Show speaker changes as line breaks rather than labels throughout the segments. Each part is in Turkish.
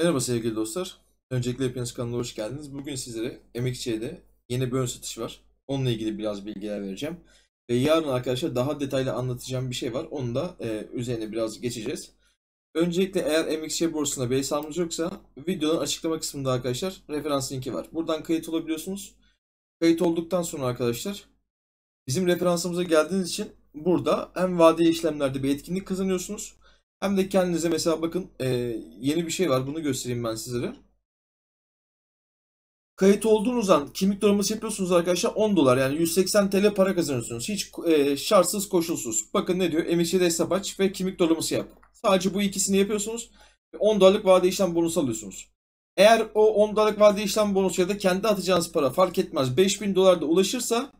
Merhaba sevgili dostlar. Öncelikle hepiniz kanalına hoş geldiniz. Bugün sizlere Emekçi'de yeni bir ön satış var. Onunla ilgili biraz bilgiler vereceğim. Ve yarın arkadaşlar daha detaylı anlatacağım bir şey var. Onu da e, üzerine biraz geçeceğiz. Öncelikle eğer MXC borsasında bir hesabınız yoksa videonun açıklama kısmında arkadaşlar referans linki var. Buradan kayıt olabiliyorsunuz. Kayıt olduktan sonra arkadaşlar bizim referansımıza geldiğiniz için burada hem vadeli işlemlerde bir etkinlik kazanıyorsunuz hem de kendinize mesela bakın e, yeni bir şey var. Bunu göstereyim ben sizlere. Kayıt olduğunuz an kimlik doğraması yapıyorsunuz arkadaşlar 10 dolar yani 180 TL para kazanıyorsunuz. Hiç e, şartsız koşulsuz. Bakın ne diyor MHC'de hesap aç ve kimlik doğraması yap. Sadece bu ikisini yapıyorsunuz. 10 dolarlık vade işlem bonusu alıyorsunuz. Eğer o 10 dolarlık vade işlem bonusu ya da kendi atacağınız para fark etmez 5000 dolar da ulaşırsa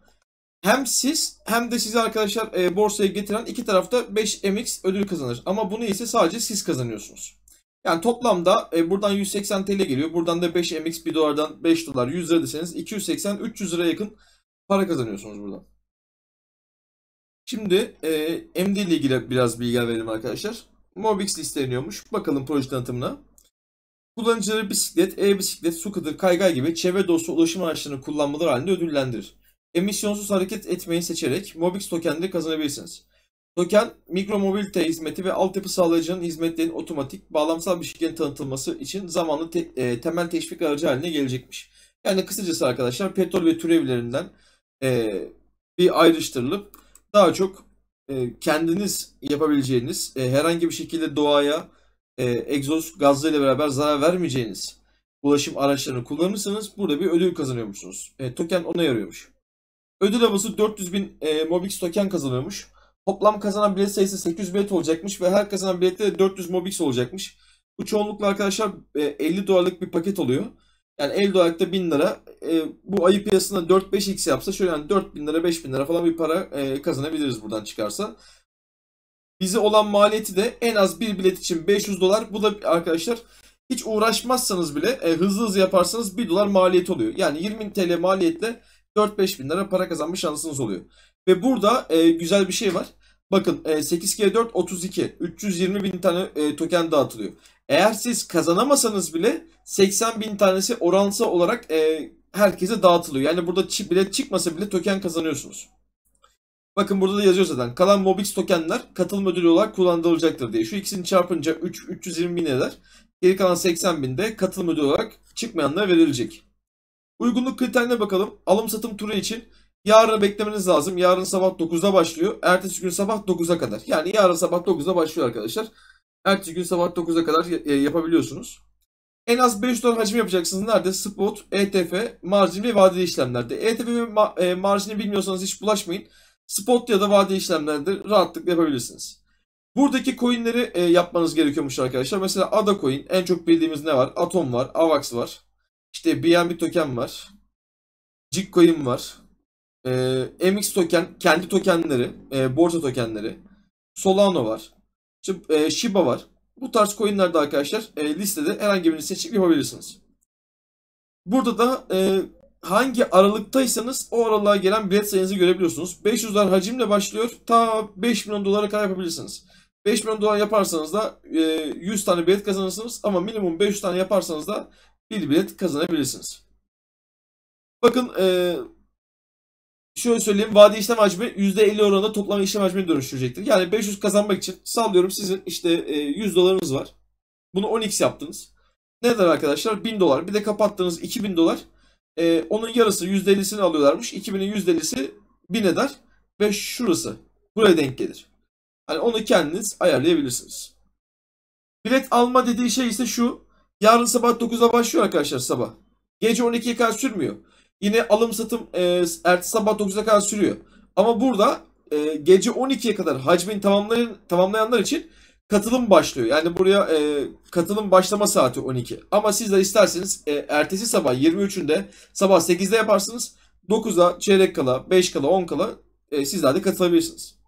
hem siz hem de sizi arkadaşlar e, borsaya getiren iki tarafta 5MX ödül kazanır. Ama bunu ise sadece siz kazanıyorsunuz. Yani toplamda e, buradan 180 TL geliyor. Buradan da 5MX 1 dolardan 5 dolar 100 lira deseniz 280-300 lira yakın para kazanıyorsunuz buradan. Şimdi e, MD ile ilgili biraz bilgi verelim arkadaşlar. Mobix listeleniyormuş. Bakalım proje tanıtımına. Kullanıcıları bisiklet, e-bisiklet, scooter, kaygay gibi çevre dostu ulaşım araçlarını kullanmaları halinde ödüllendirir emisyonsuz hareket etmeyi seçerek Mobix token'de kazanabilirsiniz. Token, mikro mobilite hizmeti ve altyapı sağlayıcının hizmetlerinin otomatik, bağlamsal bir şekilde tanıtılması için zamanlı te, e, temel teşvik aracı haline gelecekmiş. Yani kısacası arkadaşlar petrol ve türevlerinden e, bir ayrıştırılıp daha çok e, kendiniz yapabileceğiniz, e, herhangi bir şekilde doğaya e, egzoz gazlarıyla beraber zarar vermeyeceğiniz ulaşım araçlarını kullanırsanız burada bir ödül kazanıyormuşsunuz. E, token ona yarıyormuş. Ödül havası 400 bin e, Mobix token kazanıyormuş. Toplam kazanan bilet sayısı 800 bilet olacakmış ve her kazanan bilette 400 Mobix olacakmış. Bu çoğunlukla arkadaşlar e, 50 dolarlık bir paket oluyor. Yani 50 dolarlık da 1000 lira. E, bu ayı piyasında 4-5x yapsa şöyle yani 4000 lira 5000 lira falan bir para e, kazanabiliriz buradan çıkarsa. Bize olan maliyeti de en az bir bilet için 500 dolar. Bu da arkadaşlar hiç uğraşmazsanız bile e, hızlı hızlı yaparsanız 1 dolar maliyet oluyor. Yani 20 TL maliyetle 4-5 bin lira para kazanma şansınız oluyor. Ve burada e, güzel bir şey var. Bakın e, 8G4 32. 320 bin tane e, token dağıtılıyor. Eğer siz kazanamasanız bile 80 bin tanesi oransal olarak e, herkese dağıtılıyor. Yani burada çip bile çıkmasa bile token kazanıyorsunuz. Bakın burada da yazıyor zaten. Kalan Mobix tokenler katılım ödülü olarak kullanılacaktır diye. Şu ikisini çarpınca 3, 320 bin eder. Geri kalan 80 bin de katılım ödülü olarak çıkmayanlara verilecek. Uygunluk kriterine bakalım. Alım satım turu için yarını beklemeniz lazım. Yarın sabah 9'da başlıyor. Ertesi gün sabah 9'a kadar. Yani yarın sabah 9'da başlıyor arkadaşlar. Ertesi gün sabah 9'a kadar e, yapabiliyorsunuz. En az 5 dolar hacim yapacaksınız. Nerede? Spot, ETF, marjin ve vadeli işlemlerde. ETF ve e, marjini bilmiyorsanız hiç bulaşmayın. Spot ya da vadeli işlemlerde rahatlıkla yapabilirsiniz. Buradaki coinleri e, yapmanız gerekiyormuş arkadaşlar. Mesela Ada coin en çok bildiğimiz ne var? Atom var, Avax var. İşte BNB token var. Jigcoin var. E, ee, MX token, kendi tokenleri, e, borsa tokenleri. Solano var. Şimdi, e, Shiba var. Bu tarz coinlerde arkadaşlar e, listede herhangi birini seçip yapabilirsiniz. Burada da e, hangi aralıktaysanız o aralığa gelen bilet sayınızı görebiliyorsunuz. 500 hacimle başlıyor. Ta 5 milyon dolara kadar yapabilirsiniz. 5 milyon dolar yaparsanız da e, 100 tane bilet kazanırsınız ama minimum 500 tane yaparsanız da bir bilet kazanabilirsiniz. Bakın ee, şöyle söyleyeyim. Vade işlem hacmi %50 oranında toplam işlem hacmine dönüştürecektir. Yani 500 kazanmak için sallıyorum sizin işte ee, 100 dolarınız var. Bunu 10x yaptınız. Ne kadar arkadaşlar? 1000 dolar. Bir de kapattığınız 2000 dolar. Ee, onun yarısı %50'sini alıyorlarmış. 2000'in %50'si 1000 eder. Ve şurası. Buraya denk gelir. Hani onu kendiniz ayarlayabilirsiniz. Bilet alma dediği şey ise şu. Yarın sabah 9'da başlıyor arkadaşlar sabah. Gece 12'ye kadar sürmüyor. Yine alım satım e, ertesi sabah 9'a kadar sürüyor. Ama burada e, gece 12'ye kadar hacmin tamamlayan, tamamlayanlar için katılım başlıyor. Yani buraya e, katılım başlama saati 12. Ama siz de isterseniz e, ertesi sabah 23'ünde sabah 8'de yaparsınız. 9'a çeyrek kala, 5 kala, 10 kala e, sizler de katılabilirsiniz.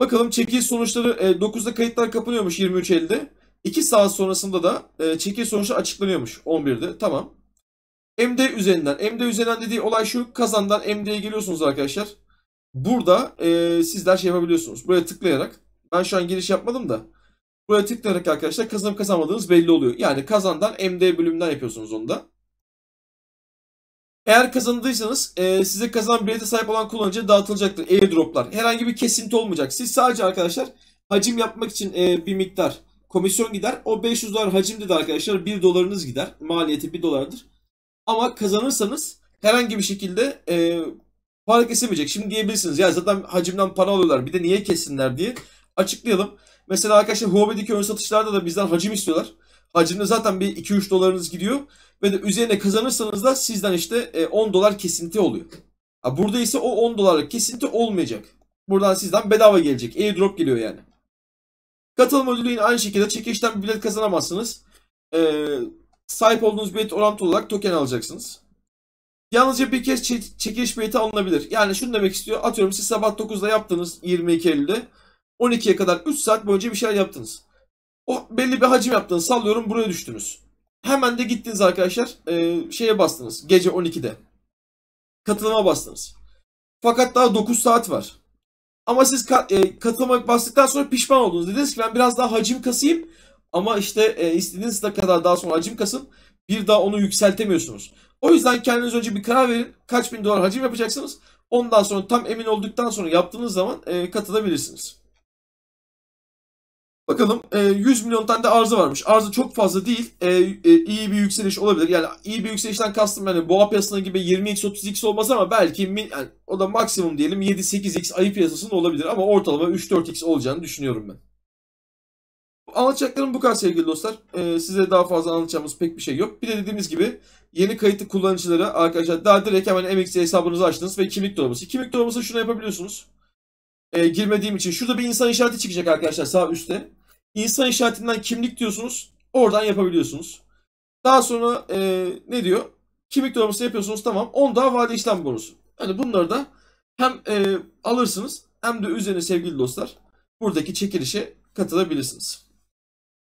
Bakalım çekiliş sonuçları e, 9'da kayıtlar kapanıyormuş 23.50'de. 2 saat sonrasında da e, çekil sonuçlar açıklanıyormuş 11'de. Tamam. MD üzerinden. MD üzerinden dediği olay şu. Kazandan MD'ye geliyorsunuz arkadaşlar. Burada e, sizler şey yapabiliyorsunuz. Buraya tıklayarak. Ben şu an giriş yapmadım da. Buraya tıklayarak arkadaşlar kazanıp kazanmadığınız belli oluyor. Yani kazandan MD bölümünden yapıyorsunuz onu da. Eğer kazandıysanız e, size kazanan bilete sahip olan kullanıcı dağıtılacaktır airdroplar. Herhangi bir kesinti olmayacak. Siz sadece arkadaşlar hacim yapmak için e, bir miktar komisyon gider. O 500 dolar hacimde de arkadaşlar 1 dolarınız gider. Maliyeti 1 dolardır. Ama kazanırsanız herhangi bir şekilde e, para kesemeyecek. Şimdi diyebilirsiniz ya zaten hacimden para alıyorlar bir de niye kessinler diye açıklayalım. Mesela arkadaşlar Huawei'deki ön satışlarda da bizden hacim istiyorlar. Hacimde zaten bir 2-3 dolarınız gidiyor ve de üzerine kazanırsanız da sizden işte 10 e, dolar kesinti oluyor. Burada ise o 10 dolarlık kesinti olmayacak. Buradan sizden bedava gelecek. Airdrop geliyor yani. Katılım ödülü aynı şekilde çekişten bir bilet kazanamazsınız. Ee, sahip olduğunuz bilet orantılı olarak token alacaksınız. Yalnızca bir kez çekiliş bileti alınabilir. Yani şunu demek istiyor. Atıyorum siz sabah 9'da yaptınız 22 Eylül'de. 12'ye kadar 3 saat boyunca bir şeyler yaptınız. O belli bir hacim yaptınız. Sallıyorum buraya düştünüz. Hemen de gittiniz arkadaşlar. E, şeye bastınız. Gece 12'de. Katılıma bastınız. Fakat daha 9 saat var. Ama siz e, katılmak bastıktan sonra pişman oldunuz. Dediniz ki ben biraz daha hacim kasayım. Ama işte e, istediğiniz kadar daha sonra hacim kasın. Bir daha onu yükseltemiyorsunuz. O yüzden kendiniz önce bir karar verin. Kaç bin dolar hacim yapacaksınız. Ondan sonra tam emin olduktan sonra yaptığınız zaman e, katılabilirsiniz. Bakalım 100 e, milyon tane de arzı varmış. Arzı çok fazla değil. E, e, iyi bir yükseliş olabilir. Yani iyi bir yükselişten kastım yani boğa piyasasına gibi 20x 30x olmaz ama belki yani o da maksimum diyelim 7-8x ayı piyasasında olabilir ama ortalama 3-4x olacağını düşünüyorum ben. Anlatacaklarım bu kadar sevgili dostlar. size daha fazla anlatacağımız pek bir şey yok. Bir de dediğimiz gibi yeni kayıtlı kullanıcılara arkadaşlar daha direkt hemen MXC hesabınızı açtınız ve kimlik doğrusu. Kimlik doğrusu şunu yapabiliyorsunuz e, girmediğim için. Şurada bir insan işareti çıkacak arkadaşlar sağ üstte. İnsan işaretinden kimlik diyorsunuz. Oradan yapabiliyorsunuz. Daha sonra e, ne diyor? Kimlik doğrusu yapıyorsunuz tamam. 10 daha vade işlem bonusu. Yani bunları da hem e, alırsınız hem de üzerine sevgili dostlar buradaki çekilişe katılabilirsiniz.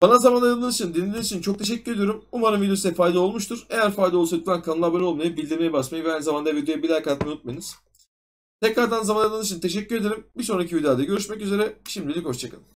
Bana zaman ayırdığınız için, dinlediğiniz için çok teşekkür ediyorum. Umarım video size fayda olmuştur. Eğer fayda olsa lütfen kanala abone olmayı, bildirmeyi basmayı ve aynı zamanda videoya bir like atmayı unutmayınız. Tekrardan zaman ayırdığınız için teşekkür ederim. Bir sonraki videoda görüşmek üzere. Şimdilik hoşçakalın.